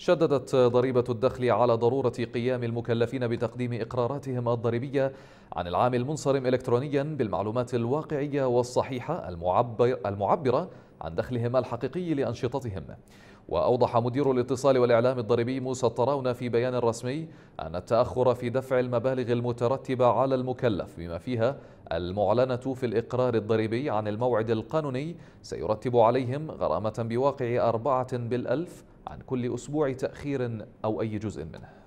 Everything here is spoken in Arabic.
شددت ضريبة الدخل على ضرورة قيام المكلفين بتقديم إقراراتهم الضريبية عن العام المنصرم إلكترونيا بالمعلومات الواقعية والصحيحة المعبر المعبرة عن دخلهم الحقيقي لأنشطتهم وأوضح مدير الاتصال والإعلام الضريبي موسى الطراونة في بيان رسمي أن التأخر في دفع المبالغ المترتبة على المكلف بما فيها المعلنة في الإقرار الضريبي عن الموعد القانوني سيرتب عليهم غرامة بواقع أربعة بالألف عن كل أسبوع تأخير أو أي جزء منه